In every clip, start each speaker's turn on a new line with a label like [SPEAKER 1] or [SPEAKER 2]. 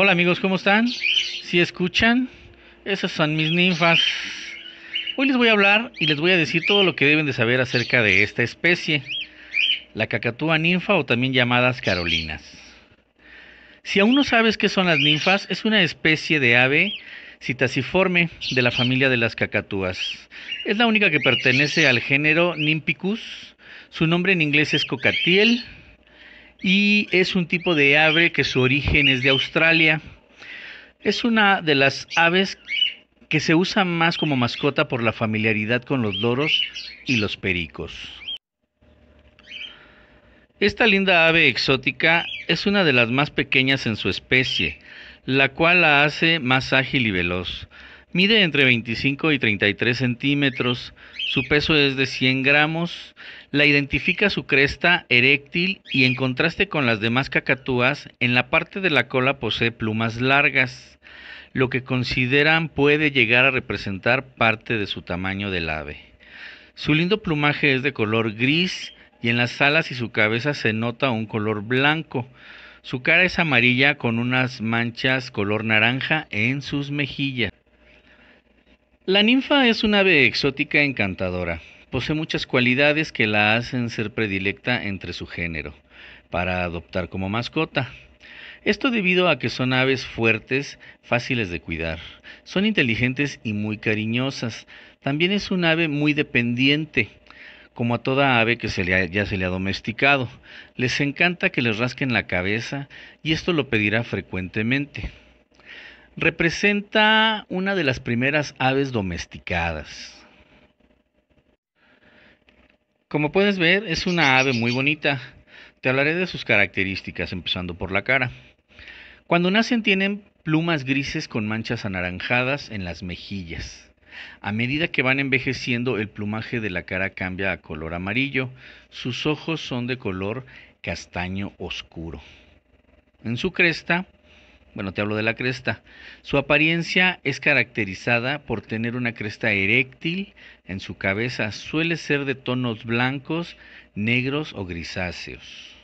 [SPEAKER 1] Hola amigos, ¿cómo están? Si escuchan, esas son mis ninfas. Hoy les voy a hablar y les voy a decir todo lo que deben de saber acerca de esta especie, la cacatúa ninfa o también llamadas carolinas. Si aún no sabes qué son las ninfas, es una especie de ave citasiforme de la familia de las cacatúas. Es la única que pertenece al género Nimpicus. Su nombre en inglés es cocatiel y es un tipo de ave que su origen es de Australia. Es una de las aves que se usa más como mascota por la familiaridad con los loros y los pericos. Esta linda ave exótica es una de las más pequeñas en su especie, la cual la hace más ágil y veloz. Mide entre 25 y 33 centímetros, su peso es de 100 gramos, la identifica su cresta eréctil y en contraste con las demás cacatúas, en la parte de la cola posee plumas largas, lo que consideran puede llegar a representar parte de su tamaño del ave. Su lindo plumaje es de color gris y en las alas y su cabeza se nota un color blanco. Su cara es amarilla con unas manchas color naranja en sus mejillas. La ninfa es una ave exótica encantadora. Posee muchas cualidades que la hacen ser predilecta entre su género para adoptar como mascota. Esto debido a que son aves fuertes, fáciles de cuidar. Son inteligentes y muy cariñosas. También es un ave muy dependiente, como a toda ave que se le ya se le ha domesticado. Les encanta que les rasquen la cabeza y esto lo pedirá frecuentemente. Representa una de las primeras aves domesticadas. Como puedes ver, es una ave muy bonita. Te hablaré de sus características, empezando por la cara. Cuando nacen tienen plumas grises con manchas anaranjadas en las mejillas. A medida que van envejeciendo, el plumaje de la cara cambia a color amarillo. Sus ojos son de color castaño oscuro. En su cresta bueno, te hablo de la cresta. Su apariencia es caracterizada por tener una cresta eréctil en su cabeza. Suele ser de tonos blancos, negros o grisáceos.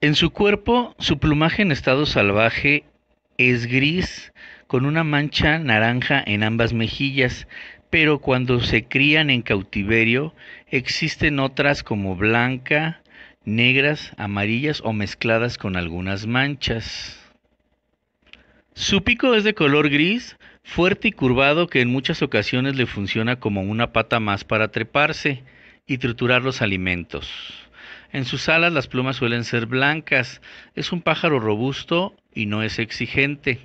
[SPEAKER 1] En su cuerpo, su plumaje en estado salvaje es gris con una mancha naranja en ambas mejillas, pero cuando se crían en cautiverio existen otras como blanca, negras, amarillas o mezcladas con algunas manchas. Su pico es de color gris, fuerte y curvado que en muchas ocasiones le funciona como una pata más para treparse y triturar los alimentos. En sus alas las plumas suelen ser blancas, es un pájaro robusto y no es exigente.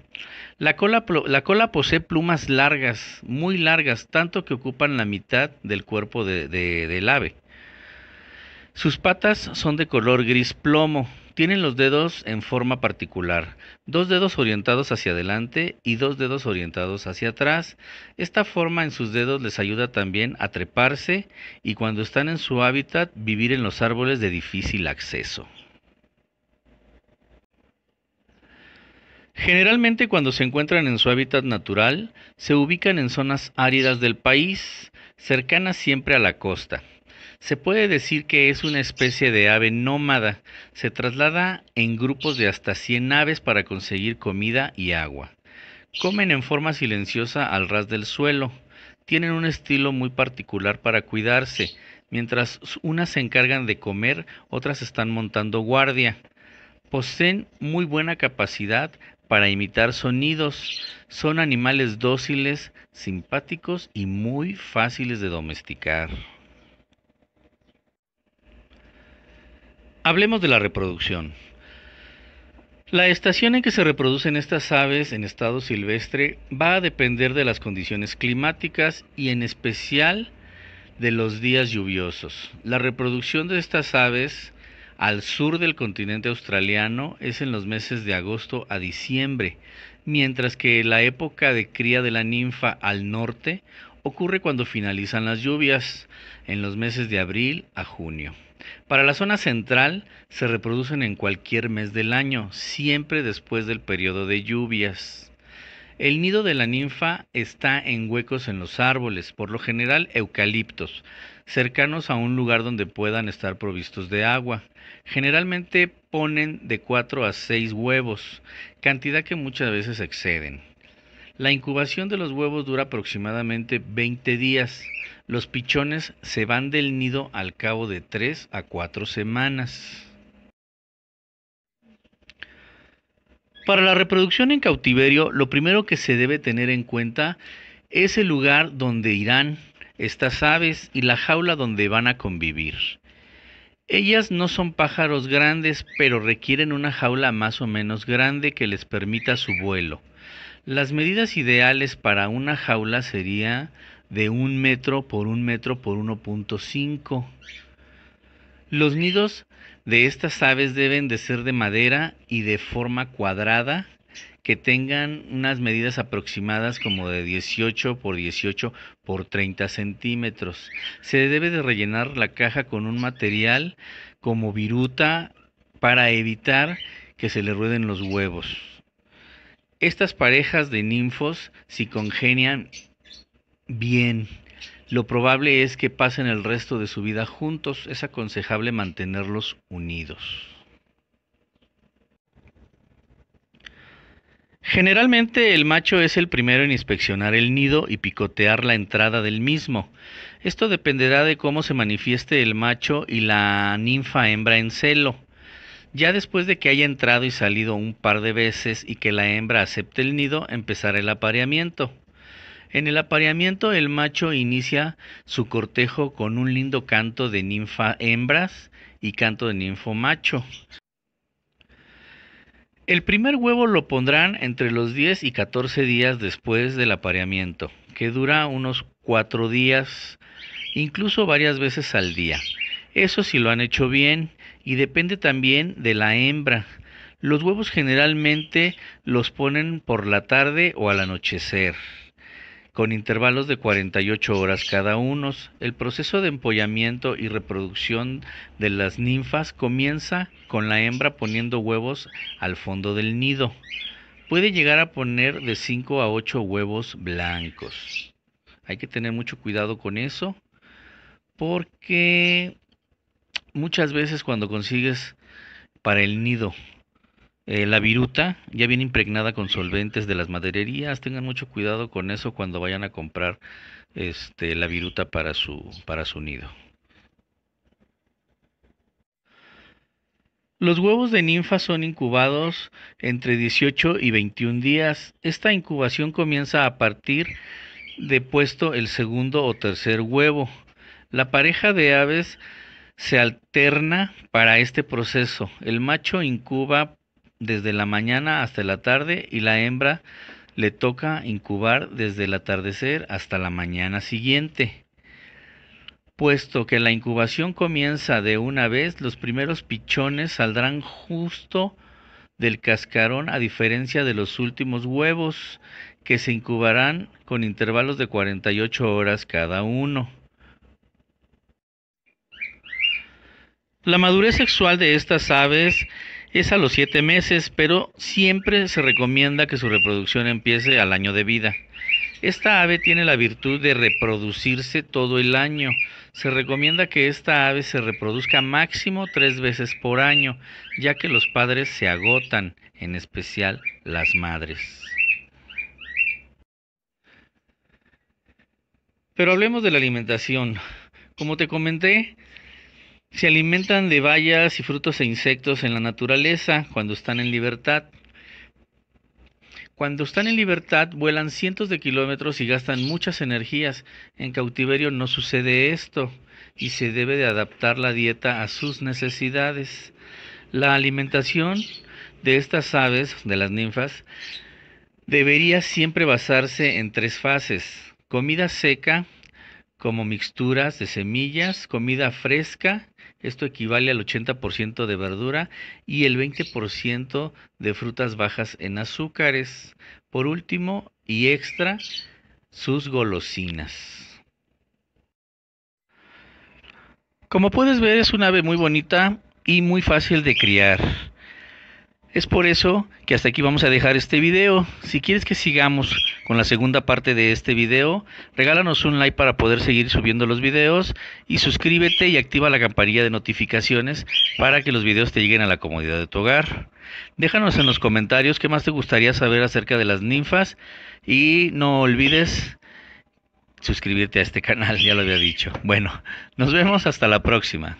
[SPEAKER 1] La cola, posee plumas largas, muy largas, tanto que ocupan la mitad del cuerpo del ave. Sus patas son de color gris plomo. Tienen los dedos en forma particular, dos dedos orientados hacia adelante y dos dedos orientados hacia atrás. Esta forma en sus dedos les ayuda también a treparse y cuando están en su hábitat vivir en los árboles de difícil acceso. Generalmente cuando se encuentran en su hábitat natural, se ubican en zonas áridas del país, cercanas siempre a la costa. Se puede decir que es una especie de ave nómada. Se traslada en grupos de hasta 100 aves para conseguir comida y agua. Comen en forma silenciosa al ras del suelo. Tienen un estilo muy particular para cuidarse. Mientras unas se encargan de comer, otras están montando guardia. Poseen muy buena capacidad para imitar sonidos. Son animales dóciles, simpáticos y muy fáciles de domesticar. Hablemos de la reproducción. La estación en que se reproducen estas aves en estado silvestre va a depender de las condiciones climáticas y en especial de los días lluviosos. La reproducción de estas aves al sur del continente australiano es en los meses de agosto a diciembre, mientras que la época de cría de la ninfa al norte ocurre cuando finalizan las lluvias, en los meses de abril a junio. Para la zona central se reproducen en cualquier mes del año, siempre después del periodo de lluvias. El nido de la ninfa está en huecos en los árboles, por lo general eucaliptos, cercanos a un lugar donde puedan estar provistos de agua. Generalmente ponen de 4 a 6 huevos, cantidad que muchas veces exceden. La incubación de los huevos dura aproximadamente 20 días. Los pichones se van del nido al cabo de 3 a 4 semanas. Para la reproducción en cautiverio, lo primero que se debe tener en cuenta es el lugar donde irán estas aves y la jaula donde van a convivir. Ellas no son pájaros grandes, pero requieren una jaula más o menos grande que les permita su vuelo. Las medidas ideales para una jaula sería de un metro por un metro por 1.5. Los nidos de estas aves deben de ser de madera y de forma cuadrada que tengan unas medidas aproximadas como de 18 por 18 por 30 centímetros. Se debe de rellenar la caja con un material como viruta para evitar que se le rueden los huevos. Estas parejas de ninfos, si congenian bien, lo probable es que pasen el resto de su vida juntos. Es aconsejable mantenerlos unidos. Generalmente el macho es el primero en inspeccionar el nido y picotear la entrada del mismo. Esto dependerá de cómo se manifieste el macho y la ninfa hembra en celo. Ya después de que haya entrado y salido un par de veces y que la hembra acepte el nido, empezará el apareamiento. En el apareamiento el macho inicia su cortejo con un lindo canto de ninfa hembras y canto de ninfo macho. El primer huevo lo pondrán entre los 10 y 14 días después del apareamiento, que dura unos 4 días, incluso varias veces al día. Eso si lo han hecho bien y depende también de la hembra. Los huevos generalmente los ponen por la tarde o al anochecer, con intervalos de 48 horas cada uno. El proceso de empollamiento y reproducción de las ninfas comienza con la hembra poniendo huevos al fondo del nido. Puede llegar a poner de 5 a 8 huevos blancos. Hay que tener mucho cuidado con eso porque muchas veces cuando consigues para el nido eh, la viruta ya viene impregnada con solventes de las madererías, tengan mucho cuidado con eso cuando vayan a comprar este, la viruta para su, para su nido. Los huevos de ninfa son incubados entre 18 y 21 días. Esta incubación comienza a partir de puesto el segundo o tercer huevo. La pareja de aves se alterna para este proceso. El macho incuba desde la mañana hasta la tarde y la hembra le toca incubar desde el atardecer hasta la mañana siguiente. Puesto que la incubación comienza de una vez, los primeros pichones saldrán justo del cascarón a diferencia de los últimos huevos que se incubarán con intervalos de 48 horas cada uno. La madurez sexual de estas aves es a los 7 meses, pero siempre se recomienda que su reproducción empiece al año de vida. Esta ave tiene la virtud de reproducirse todo el año. Se recomienda que esta ave se reproduzca máximo tres veces por año, ya que los padres se agotan, en especial las madres. Pero hablemos de la alimentación. Como te comenté, se alimentan de bayas y frutos e insectos en la naturaleza cuando están en libertad. Cuando están en libertad vuelan cientos de kilómetros y gastan muchas energías. En cautiverio no sucede esto y se debe de adaptar la dieta a sus necesidades. La alimentación de estas aves, de las ninfas, debería siempre basarse en tres fases. Comida seca, como mixturas de semillas, comida fresca esto equivale al 80% de verdura y el 20% de frutas bajas en azúcares. Por último y extra, sus golosinas. Como puedes ver es un ave muy bonita y muy fácil de criar. Es por eso que hasta aquí vamos a dejar este video. Si quieres que sigamos con la segunda parte de este video, regálanos un like para poder seguir subiendo los videos y suscríbete y activa la campanilla de notificaciones para que los videos te lleguen a la comodidad de tu hogar. Déjanos en los comentarios qué más te gustaría saber acerca de las ninfas y no olvides suscribirte a este canal, ya lo había dicho. Bueno, nos vemos hasta la próxima.